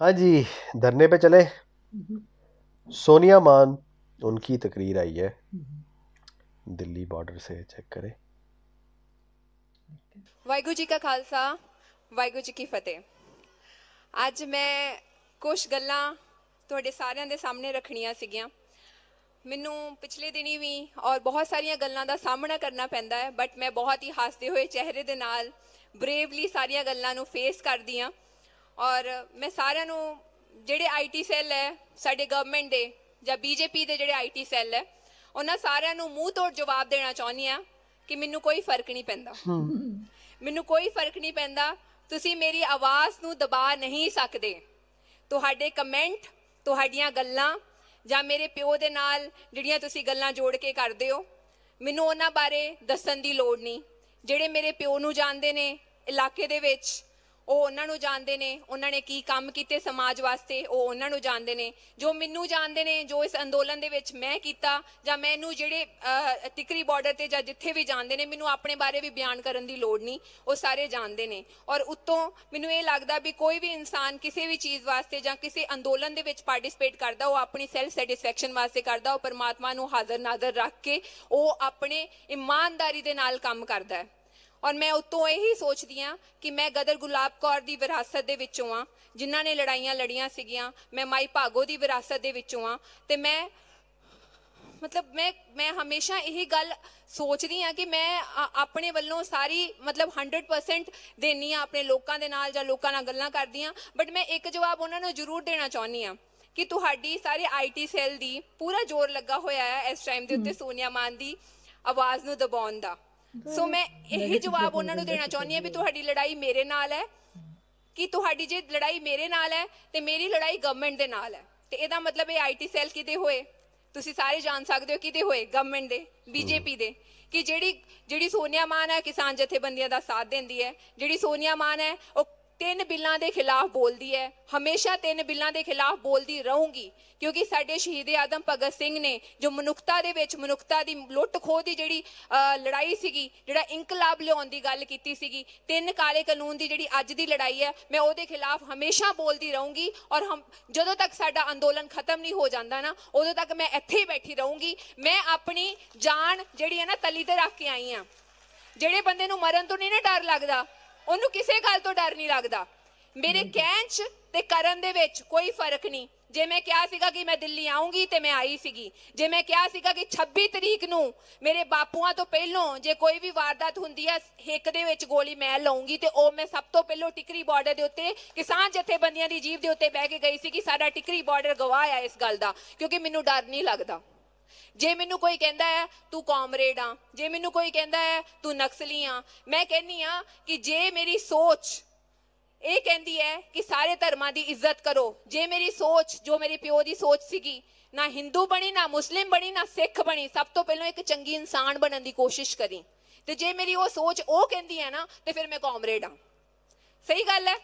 हां जी धरने पे चले सोनिया मान उनकी तकरीर आई है दिल्ली बॉर्डर से चेक करें ਵਾਹਿਗुरु ਜੀ ਕਾ ਖਾਲਸਾ ਵਾਹਿਗੁਰੂ ਜੀ ਕੀ ਫਤਿਹ ਅੱਜ ਮੈਂ ਕੁਝ ਗੱਲਾਂ ਤੁਹਾਡੇ ਸਾਰਿਆਂ ਦੇ ਸਾਹਮਣੇ ਰੱਖਣੀਆਂ ਸੀਗੀਆਂ ਮੈਨੂੰ ਪਿਛਲੇ ਦਿਨੀ ਵੀ ਔਰ ਬਹੁਤ ਸਾਰੀਆਂ ਗੱਲਾਂ ਦਾ ਸਾਹਮਣਾ ਕਰਨਾ ਪੈਂਦਾ ਹੈ ਬਟ ਮੈਂ ਬਹੁਤ ਹੀ ਹੱਸਦੇ ਹੋਏ ਚਿਹਰੇ ਦੇ ਨਾਲ ਬਰੇਵਲੀ ਸਾਰੀਆਂ ਗੱਲਾਂ ਨੂੰ ਫੇਸ ਕਰਦੀ ਆਂ ਔਰ ਮੈਂ ਸਾਰਿਆਂ ਨੂੰ ਜਿਹੜੇ ਆਈਟੀ ਸੈੱਲ ਹੈ ਸਾਡੇ ਗਵਰਨਮੈਂਟ ਦੇ ਜਾਂ ਬੀਜੇਪੀ ਦੇ ਜਿਹੜੇ ਆਈਟੀ ਸੈੱਲ ਹੈ ਉਹਨਾਂ ਸਾਰਿਆਂ ਨੂੰ ਮੂੰਹ ਤੋੜ ਜਵਾਬ ਦੇਣਾ ਚਾਹੁੰਦੀ ਆ ਕਿ ਮੈਨੂੰ ਕੋਈ ਫਰਕ ਨਹੀਂ ਪੈਂਦਾ ਮੈਨੂੰ ਕੋਈ ਫਰਕ ਨਹੀਂ ਪੈਂਦਾ ਤੁਸੀਂ ਮੇਰੀ ਆਵਾਜ਼ ਨੂੰ ਦਬਾ ਨਹੀਂ ਸਕਦੇ ਤੁਹਾਡੇ ਕਮੈਂਟ ਤੁਹਾਡੀਆਂ ਗੱਲਾਂ ਜਾਂ ਮੇਰੇ ਪਿਓ ਦੇ ਨਾਲ ਜਿਹੜੀਆਂ ਤੁਸੀਂ ਗੱਲਾਂ ਜੋੜ ਕੇ ਕਰਦੇ ਹੋ ਮੈਨੂੰ ਉਹਨਾਂ ਬਾਰੇ ਦੱਸਣ ਦੀ ਲੋੜ ਨਹੀਂ ਜਿਹੜੇ ਮੇਰੇ ਪਿਓ ਨੂੰ ਜਾਣਦੇ ਨੇ ਇਲਾਕੇ ਦੇ ਵਿੱਚ ਉਹ ਉਹਨਾਂ ਨੂੰ ਜਾਣਦੇ ਨੇ ਉਹਨਾਂ ਨੇ ਕੀ ਕੰਮ ਕੀਤੇ ਸਮਾਜ ਵਾਸਤੇ ਉਹ ਉਹਨਾਂ ਨੂੰ ਜਾਣਦੇ ਨੇ ਜੋ ਮੈਨੂੰ ਜਾਣਦੇ ਨੇ ਜੋ ਇਸ ਅੰਦੋਲਨ ਦੇ ਵਿੱਚ ਮੈਂ ਕੀਤਾ ਜਾਂ ਮੈਨੂੰ ਜਿਹੜੇ ਟਿਕਰੀ ਬਾਰਡਰ ਤੇ ਜਾਂ ਜਿੱਥੇ ਵੀ ਜਾਣਦੇ ਨੇ ਮੈਨੂੰ ਆਪਣੇ ਬਾਰੇ ਵੀ ਬਿਆਨ ਕਰਨ ਦੀ ਲੋੜ ਨਹੀਂ ਉਹ ਸਾਰੇ ਜਾਣਦੇ ਨੇ ਔਰ ਉੱਤੋਂ ਮੈਨੂੰ ਇਹ ਲੱਗਦਾ ਵੀ ਕੋਈ ਵੀ ਇਨਸਾਨ ਕਿਸੇ ਵੀ ਚੀਜ਼ ਵਾਸਤੇ ਜਾਂ ਕਿਸੇ ਅੰਦੋਲਨ ਦੇ ਵਿੱਚ ਪਾਰਟਿਸਿਪੇਟ ਕਰਦਾ ਉਹ ਆਪਣੀ ਸੈਲਫ ਸੈਟੀਸਫੈਕਸ਼ਨ ਵਾਸਤੇ ਕਰਦਾ ਉਹ ਪਰਮਾਤਮਾ ਨੂੰ ਹਾਜ਼ਰ ਨਾਜ਼ਰ ਰੱਖ ਕੇ ਉਹ ਆਪਣੇ ਇਮਾਨਦਾਰੀ ਦੇ ਨਾਲ ਕੰਮ ਕਰਦਾ ਹੈ ਔਰ ਮੈਂ ਉਤੋਂ ਇਹੀ ਸੋਚਦੀ ਆ ਕਿ ਮੈਂ ਗਦਰ ਗੁਲਾਬ ਕੌਰ ਦੀ ਵਿਰਾਸਤ ਦੇ ਵਿੱਚੋਂ ਆ ਜਿਨ੍ਹਾਂ ਨੇ ਲੜਾਈਆਂ ਲੜੀਆਂ ਸੀਗੀਆਂ ਮੈਂ ਮਾਈ ਭਾਗੋ ਦੀ ਵਿਰਾਸਤ ਦੇ ਵਿੱਚੋਂ ਆ ਤੇ ਮੈਂ ਮਤਲਬ ਮੈਂ ਮੈਂ ਹਮੇਸ਼ਾ ਇਹੀ ਗੱਲ ਸੋਚਦੀ ਆ ਕਿ ਮੈਂ ਆਪਣੇ ਵੱਲੋਂ ਸਾਰੀ ਮਤਲਬ 100% ਦੇਣੀ ਆ ਆਪਣੇ ਲੋਕਾਂ ਦੇ ਨਾਲ ਜਾਂ ਲੋਕਾਂ ਨਾਲ ਗੱਲਾਂ ਕਰਦੀ ਆ ਬਟ ਮੈਂ ਇੱਕ ਜਵਾਬ ਉਹਨਾਂ ਨੂੰ ਜ਼ਰੂਰ ਦੇਣਾ ਚਾਹੁੰਦੀ ਆ ਕਿ ਤੁਹਾਡੀ ਸਾਰੇ ਆਈਟੀ ਸੈੱਲ ਦੀ ਪੂਰਾ ਜ਼ੋਰ ਲੱਗਾ ਹੋਇਆ ਹੈ ਇਸ ਟਾਈਮ ਦੇ ਉੱਤੇ ਸੋਨੀਆ ਮਾਨ ਦੀ ਆਵਾਜ਼ ਨੂੰ ਦਬਾਉਣ ਦਾ ਸੋ ਮੈਂ ਇਹ ਜਵਾਬ ਉਹਨਾਂ ਨੂੰ ਦੇਣਾ ਚਾਹੁੰਦੀ ਹਾਂ ਵੀ ਤੁਹਾਡੀ ਲੜਾਈ ਮੇਰੇ ਨਾਲ ਹੈ ਕਿ ਤੁਹਾਡੀ ਜੇ ਲੜਾਈ ਮੇਰੇ ਨਾਲ ਹੈ ਤੇ ਮੇਰੀ ਲੜਾਈ ਗਵਰਨਮੈਂਟ ਦੇ ਨਾਲ ਹੈ ਤੇ ਇਹਦਾ ਮਤਲਬ ਇਹ ਆਈਟੀ ਸੈੱਲ ਕਿਤੇ ਹੋਏ ਤੁਸੀਂ ਸਾਰੇ ਜਾਣ ਸਕਦੇ ਹੋ ਕਿਤੇ ਹੋਏ ਗਵਰਨਮੈਂਟ ਦੇ ਬੀਜੇਪੀ ਦੇ ਕਿ ਜਿਹੜੀ ਜਿਹੜੀ ਸੋਨੀਆ ਮਾਨ ਹੈ ਕਿਸਾਨ ਜਥੇਬੰਦੀਆਂ ਦਾ ਸਾਥ ਦਿੰਦੀ ਹੈ ਜਿਹੜੀ ਸੋਨੀਆ ਮਾਨ ਹੈ ਉਹ ਤਿੰਨ ਬਿੱਲਾਂ ਦੇ ਖਿਲਾਫ ਬੋਲਦੀ ਹੈ ਹਮੇਸ਼ਾ ਤਿੰਨ ਬਿੱਲਾਂ ਦੇ ਖਿਲਾਫ ਬੋਲਦੀ ਰਹੂੰਗੀ ਕਿਉਂਕਿ ਸਾਡੇ ਸ਼ਹੀਦ ਆਦਮ ਭਗਤ ਸਿੰਘ ਨੇ ਜੋ ਮਨੁੱਖਤਾ ਦੇ ਵਿੱਚ ਮਨੁੱਖਤਾ ਦੀ ਲੁੱਟ ਖੋਹ ਦੀ ਜਿਹੜੀ ਲੜਾਈ ਸੀਗੀ ਜਿਹੜਾ ਇਨਕਲਾਬ ਲਿਆਉਣ ਦੀ ਗੱਲ ਕੀਤੀ ਸੀਗੀ ਤਿੰਨ ਕਾਲੇ ਕਾਨੂੰਨ ਦੀ ਜਿਹੜੀ ਅੱਜ ਦੀ ਲੜਾਈ ਹੈ ਮੈਂ ਉਹਦੇ ਖਿਲਾਫ ਹਮੇਸ਼ਾ ਬੋਲਦੀ ਰਹੂੰਗੀ ਔਰ ਹਮ ਜਦੋਂ ਤੱਕ ਸਾਡਾ ਅੰਦੋਲਨ ਖਤਮ ਨਹੀਂ ਹੋ ਜਾਂਦਾ ਨਾ ਉਦੋਂ ਤੱਕ ਮੈਂ ਇੱਥੇ ਹੀ ਬੈਠੀ ਰਹੂੰਗੀ ਮੈਂ ਆਪਣੀ ਜਾਨ ਜਿਹੜੀ ਹੈ ਨਾ ਤਲੀ ਤੇ ਰੱਖ ਕੇ ਆਈ ਆ ਜਿਹੜੇ ਬੰਦੇ ਨੂੰ ਮਰਨ ਤੋਂ ਨਹੀਂ ਨਾ ਡਰ ਲੱਗਦਾ ਉਹਨੂੰ ਕਿਸੇ ਗੱਲ ਤੋਂ ਡਰ ਨਹੀਂ ਲੱਗਦਾ ਮੇਰੇ ਕਹਿਣ 'ਚ ਤੇ ਕਰਨ ਦੇ ਵਿੱਚ ਕੋਈ ਫਰਕ ਨਹੀਂ ਜੇ ਮੈਂ ਕਿਹਾ ਸੀਗਾ ਕਿ ਮੈਂ ਦਿੱਲੀ ਆਉਂਗੀ ਤੇ ਮੈਂ ਆਈ ਸੀਗੀ ਜੇ ਮੈਂ ਕਿਹਾ ਸੀਗਾ ਕਿ 26 ਤਰੀਕ ਨੂੰ ਮੇਰੇ ਬਾਪੂਆਂ ਤੋਂ ਪਹਿਲਾਂ ਜੇ ਕੋਈ ਵੀ ਵਾਰਦਾਤ ਹੁੰਦੀ ਹੈ ਹਿੱਕ ਦੇ ਵਿੱਚ ਗੋਲੀ ਮੈਂ ਲਾਉਂਗੀ ਤੇ ਉਹ ਮੈਂ ਸਭ ਤੋਂ ਪਹਿਲਾਂ ਟਿਕਰੀ ਬਾਰਡਰ ਦੇ ਉੱਤੇ ਕਿਸਾਨ ਜਥੇਬੰਦੀਆਂ ਦੀ ਜੀਵ ਦੇ ਉੱਤੇ ਬਹਿ ਕੇ ਗਈ ਸੀ ਕਿ ਸਾਡਾ ਟਿਕਰੀ ਬਾਰਡਰ ਗਵਾਹ ਆ ਇਸ ਗੱਲ ਦਾ ਕਿਉਂਕਿ ਮੈਨੂੰ ਡਰ ਨਹੀਂ ਲੱਗਦਾ ਜੇ ਮੈਨੂੰ ਕੋਈ ਕਹਿੰਦਾ ਹੈ ਤੂੰ ਕਾਮਰੇਡ ਆ ਜੇ ਮੈਨੂੰ ਕੋਈ ਕਹਿੰਦਾ ਹੈ ਤੂੰ ਨਕਸਲੀ ਆ ਮੈਂ ਕਹਿੰਨੀ ਆ ਕਿ ਜੇ ਮੇਰੀ ਸੋਚ ਇਹ ਕਹਿੰਦੀ ਹੈ ਕਿ ਸਾਰੇ ਧਰਮਾਂ ਦੀ ਇੱਜ਼ਤ ਕਰੋ ਜੇ ਮੇਰੀ ਸੋਚ ਜੋ ਮੇਰੇ ਪਿਓ ਦੀ ਸੋਚ ਸੀਗੀ ਨਾ Hindu ਬਣੀ ਨਾ Muslim ਬਣੀ ਨਾ Sikh ਬਣੀ ਸਭ ਤੋਂ ਪਹਿਲਾਂ ਇੱਕ ਚੰਗੀ ਇਨਸਾਨ ਬਣਨ ਦੀ ਕੋਸ਼ਿਸ਼ ਕਰੀ ਤੇ ਜੇ ਮੇਰੀ ਉਹ ਸੋਚ ਉਹ ਕਹਿੰਦੀ ਹੈ ਨਾ ਤੇ ਫਿਰ ਮੈਂ ਕਾਮਰੇਡ ਆ ਸਹੀ ਗੱਲ ਹੈ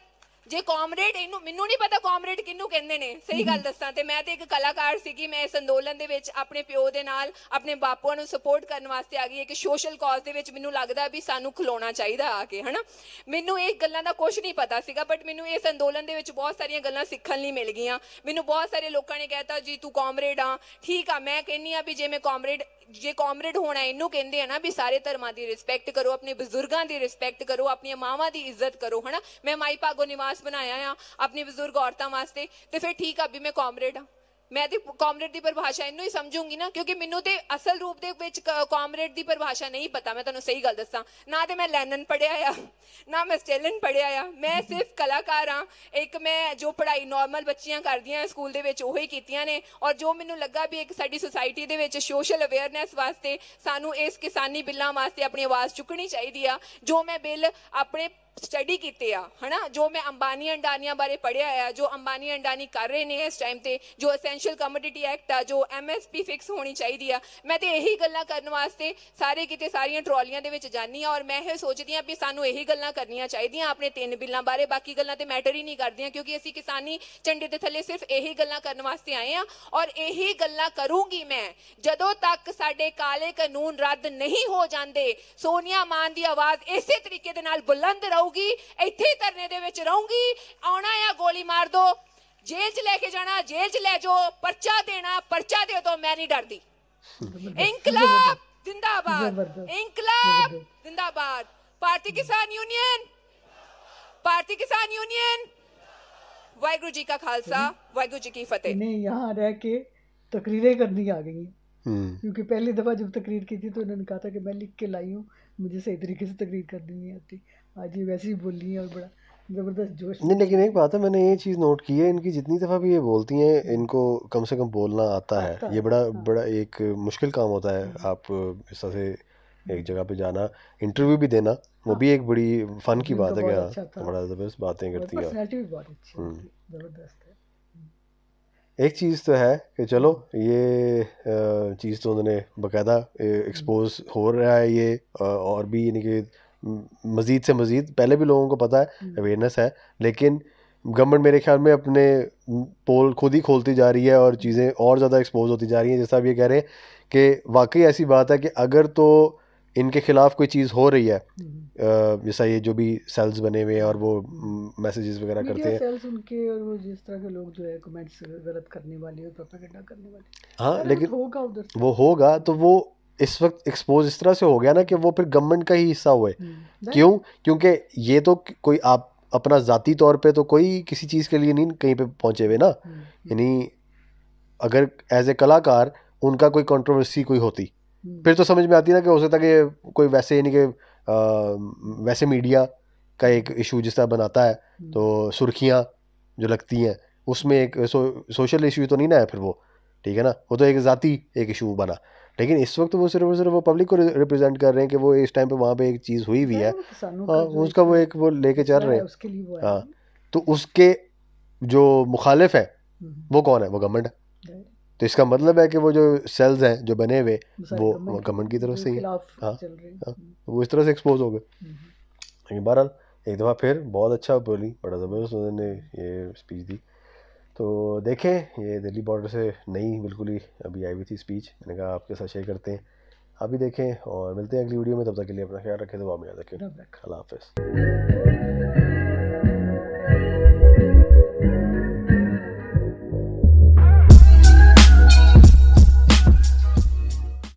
ਜੇ ਕਾਮਰੇਡ ਇਹਨੂੰ ਮੈਨੂੰ ਨਹੀਂ ਪਤਾ ਕਾਮਰੇਡ ਕਿਹਨੂੰ ਕਹਿੰਦੇ ਨੇ ਸਹੀ ਗੱਲ ਦੱਸਾਂ ਤੇ ਮੈਂ ਤੇ ਇੱਕ ਕਲਾਕਾਰ ਸੀ ਕਿ ਮੈਂ ਇਸ ਅੰਦੋਲਨ ਦੇ ਵਿੱਚ ਆਪਣੇ ਪਿਓ ਦੇ ਨਾਲ ਆਪਣੇ ਬਾਪੂਆਂ ਨੂੰ ਸਪੋਰਟ ਕਰਨ ਵਾਸਤੇ ਆ ਗਈ ਇੱਕ ਸੋਸ਼ਲ ਕਾਜ਼ ਦੇ ਵਿੱਚ ਮੈਨੂੰ ਲੱਗਦਾ ਵੀ ਸਾਨੂੰ ਖਲੋਣਾ ਚਾਹੀਦਾ ਆ ਕੇ ਹਨਾ ਮੈਨੂੰ ਇਹ ਗੱਲਾਂ ਦਾ ਕੁਝ ਨਹੀਂ ਪਤਾ ਸੀਗਾ ਬਟ ਮੈਨੂੰ ਇਸ ਅੰਦੋਲਨ ਦੇ ਵਿੱਚ ਬਹੁਤ ਸਾਰੀਆਂ ਗੱਲਾਂ ਸਿੱਖਣ ਲਈ ਮਿਲ ਗਈਆਂ ਮੈਨੂੰ ਬਹੁਤ ਸਾਰੇ ਲੋਕਾਂ ਨੇ ਕਹਿਤਾ ਜੀ ਤੂੰ ਕਾਮਰੇਡ ਆ ਠੀਕ ਆ ਮੈਂ ਕਹਿੰਨੀ ਆ ਵੀ ਜੇ ਮੈਂ ਕਾਮਰੇਡ ਜੇ ਕਾਮਰੇਡ ਹੋਣਾ ਇਹਨੂੰ ਕਹਿੰਦੇ ਆ ਨਾ ਵੀ ਸਾਰੇ ਧਰਮਾਂ ਦੀ ਰਿਸਪੈਕਟ ਕਰੋ ਆਪਣੇ ਬਜ਼ੁਰਗਾਂ ਦੀ ਰਿਸਪੈਕਟ ਕਰੋ ਆਪਣੀਆਂ ਮਾਵਾਂ ਦੀ ਇੱਜ਼ਤ ਕਰੋ ਹਨਾ ਮੈਂ ਮਾਈ ਭਾਗੋ ਨਿਵਾਸ ਬਣਾਇਆ ਆ ਆਪਣੇ ਬਜ਼ੁਰਗ ਔਰਤਾਂ ਵਾਸਤੇ ਤੇ ਫਿਰ ਠੀਕ ਆ ਵੀ ਮੈਂ ਕਾਮਰੇਡ ਆ ਮੈਂ ਤੇ ਕਾਮਰੇਡ ਦੀ ਪਰਿਭਾਸ਼ਾ ਇਹਨੂੰ ਹੀ ਸਮਝੂੰਗੀ ਨਾ ਕਿਉਂਕਿ ਮੈਨੂੰ ਤੇ ਅਸਲ ਰੂਪ ਦੇ ਵਿੱਚ ਕਾਮਰੇਡ ਦੀ ਪਰਿਭਾਸ਼ਾ ਨਹੀਂ ਪਤਾ ਮੈਂ ਤੁਹਾਨੂੰ ਸਹੀ ਗੱਲ ਦੱਸਾਂ ਨਾ ਤੇ ਮੈਂ ਲੈਨਨ ਪੜਿਆ ਆ ਨਾ ਮੈਂ ਸਟੇਲਨ ਪੜਿਆ ਆ ਮੈਂ ਸਿਰਫ ਕਲਾਕਾਰ ਆ ਇੱਕ ਮੈਂ ਜੋ ਪੜ੍ਹਾਈ ਨਾਰਮਲ ਬੱਚੀਆਂ ਕਰਦੀਆਂ ਸਕੂਲ ਦੇ ਵਿੱਚ ਉਹੀ ਕੀਤੀਆਂ ਨੇ ਔਰ ਜੋ ਮੈਨੂੰ ਲੱਗਾ ਵੀ ਇੱਕ ਸਾਡੀ ਸੋਸਾਇਟੀ ਦੇ ਵਿੱਚ ਸੋਸ਼ਲ ਅਵੇਅਰਨੈਸ ਵਾਸਤੇ ਸਾਨੂੰ ਇਸ ਕਿਸਾਨੀ ਬਿੱਲਾਂ ਵਾਸਤੇ ਆਪਣੀ ਆਵਾਜ਼ ਚੁੱਕਣੀ ਚਾਹੀਦੀ ਆ ਜੋ ਮੈਂ ਬਿੱਲ ਆਪਣੇ ਸਟੱਡੀ ਕੀਤੇ ਆ ਹਨਾ ਜੋ ਮੈਂ ਅੰਬਾਨੀ ਅੰਡਾਨੀਆਂ ਬਾਰੇ ਪੜਿਆ ਆ ਜੋ ਅੰਬਾਨੀ ਅੰਡਾਨੀ ਕਰ ਰਹੇ ਨੇ ਇਸ ਟਾਈਮ ਤੇ ਜੋ ਅਸੈਂਸ਼ੀਅਲ ਐਸੈਂਸ਼ੀਅਲ ਕਮੋਡਿਟੀ ਐਕਟ ਆ ਜੋ ਐਮਐਸਪੀ ਫਿਕਸ ਹੋਣੀ ਚਾਹੀਦੀ ਆ ਮੈਂ ਤੇ ਇਹੀ ਗੱਲਾਂ ਕਰਨ ਵਾਸਤੇ ਸਾਰੇ ਕਿਤੇ ਸਾਰੀਆਂ ਟਰਾਲੀਆਂ ਦੇ ਵਿੱਚ ਜਾਨੀ ਆ ਔਰ ਮੈਂ ਇਹ ਸੋਚਦੀ ਆ ਵੀ ਸਾਨੂੰ ਇਹੀ ਗੱਲਾਂ ਕਰਨੀਆਂ ਚਾਹੀਦੀਆਂ ਆਪਣੇ ਤਿੰਨ ਬਿੱਲਾਂ ਬਾਰੇ ਬਾਕੀ ਗੱਲਾਂ ਤੇ ਮੈਟਰ ਹੀ ਨਹੀਂ ਕਰਦੀਆਂ ਕਿਉਂਕਿ ਅਸੀਂ ਕਿਸਾਨੀ ਝੰਡੇ ਦੇ ਥੱਲੇ ਸਿਰਫ ਇਹੀ ਗੱਲਾਂ ਕਰਨ ਵਾਸਤੇ ਆਏ ਆ ਔਰ ਇਹੀ ਗੱਲਾਂ ਕਰੂੰਗੀ ਮੈਂ ਜਦੋਂ ਤੱਕ ਸਾਡੇ ਕਾਲੇ ਕਾਨੂੰਨ ਰੱਦ ਨਹੀਂ ਹੋ ਜਾਂਦੇ ਸੋਨੀਆ ਮਾਨ ਦੀ ਆਵਾਜ਼ ਇਸੇ ਤਰੀਕੇ ਦੇ ਨਾਲ ਬੁਲੰਦ ਰਹੂਗੀ ਇੱਥੇ ਧਰਨੇ ਦੇ ਵਿੱਚ ਰਹੂੰਗੀ ਆਉਣਾ ਆ ਗੋਲੀ ਮਾਰ ਦੋ ਜੇਲ੍ਹ 'ਚ ਲੈ ਕੇ ਜਾਣਾ ਜੇਲ੍ਹ 'ਚ ਲੈ ਜਾਓ ਪਰਚਾ ਦੇਣਾ ਪਰਚਾ ਦੇ ਦਿਓ ਮੈਂ ਨਹੀਂ ਡਰਦੀ ਇਨਕਲਾਬ ਜ਼ਿੰਦਾਬਾਦ ਇਨਕਲਾਬ ਜ਼ਿੰਦਾਬਾਦ ਭਾਰਤੀ ਕਿਸਾਨ ਯੂਨੀਅਨ ਭਾਰਤੀ ਕਿਸਾਨ ਯੂਨੀਅਨ ਵਾਹਿਗੁਰੂ ਜੀ ਕਾ ਖਾਲਸਾ ਵਾਹਿਗੁਰੂ ਜੀ ਕੀ ਫਤਿਹ ਨਹੀਂ ਯਹਾਂ ਰਹਿ ਕੇ ਤਕਰੀਰੇ ਕਰਨੀ ਆ ਗਈ ਹੂੰ ਕਿਉਂਕਿ ਪਹਿਲੀ ਦਫਾ ਜਦ ਤਕਰੀਰ ਕੀਤੀ ਤਾਂ ਉਹਨਾਂ ਨੇ ਕਹਾ ਤਾ ਕਿ ਮੈਂ ਲਿਖ ਕੇ ਲਾਈ ਹੂੰ ਮੈਨੂੰ ਸਹੀ ਤਰੀਕੇ ਸੇ ਤਕਰੀਰ ਕਰਨੀ ਨਹੀਂ ਆਉਂਦੀ ਅੱਜ ਵੈਸੇ ਹੀ ਬੋਲੀ ਔਰ ਬੜਾ ज़बरदस्त जोश नहीं लेकिन एक बात है मैंने ये चीज़ नोट की है इनकी जितनी दफ़ा भी ये बोलती हैं इनको कम से कम बोलना आता है ये बड़ा हाँ। बड़ा एक मुश्किल काम होता है हम्म। आप इस तरह से एक जगह पे जाना इंटरव्यू भी देना वो भी हाँ। एक बड़ी फन की बात है तो क्या हाँ, अच्छा बड़ा ज़बरदस्त बातें करती हम्म। है है हम्म। एक चीज़ तो है कि चलो ये चीज़ तो उन्होंने बकायदा एक्सपोज हो रहा है ये और भी यानी कि मज़ीद से मज़ीद पहले भी लोगों को पता है अवेयरनेस हम्म। है लेकिन गवर्नमेंट मेरे ख्याल में अपने पोल खुद ही खोलती जा रही है और चीज़ें और ज़्यादा एक्सपोज होती जा रही हैं जैसा आप ये कह रहे हैं कि वाकई ऐसी बात है कि अगर तो इनके खिलाफ कोई चीज़ हो रही है हम्म। जैसा ये जो भी सेल्स बने हुए हैं और वो मैसेजेस वगैरह करते हैं उनके और वो जिस तरह के लोग जो है कमेंट्स गलत करने वाले करने वाले हाँ लेकिन होगा उधर वो होगा तो वो इस वक्त एक्सपोज इस तरह से हो गया ना कि वो फिर गवर्नमेंट का ही हिस्सा हुए हम्म, क्यों क्योंकि ये तो कोई आप अपना ज़ाती तौर पे तो कोई किसी चीज़ के लिए नहीं कहीं पे पहुँचे हुए ना हम्म, हम्म। यानी अगर एज ए कलाकार उनका कोई कंट्रोवर्सी कोई होती फिर तो समझ में आती ना कि हो सकता कि कोई वैसे यानी कि वैसे मीडिया का एक इशू जिस तरह बनाता है तो सुर्खियाँ जो लगती हैं उसमें एक सो, सोशल इशू तो नहीं ना है फिर वो ठीक है ना वो तो एक ज़ाती एक इशू बना लेकिन इस वक्त वो सिर्फ और सिर्फ वो पब्लिक को रिप्रेजेंट कर रहे हैं कि वो इस टाइम पे वहाँ पे एक चीज़ हुई भी हाँ, तो हाँ, है उसका वो एक वो लेके चल रहे हैं हाँ तो उसके जो मुखालिफ है हम्म। वो कौन है वो गवर्नमेंट है तो इसका मतलब है कि वो जो सेल्स हैं जो बने हुए वो गवर्नमेंट की तरफ से ही हाँ, हाँ वो इस तरह से एक्सपोज हो गए हम्म। लेकिन बहरहाल एक दफ़ा फिर बहुत अच्छा बोली बड़ा ज़बरदस्त उन्होंने ये स्पीच दी तो देखें ये दिल्ली बॉर्डर से नई बिल्कुल ही अभी आई हुई थी स्पीच मैंने कहा आपके साथ शेयर करते हैं आप भी देखें और मिलते हैं अगली वीडियो में तब तक के लिए अपना ख्याल रखें तो आप याद रखें अल्लाह हाफिज़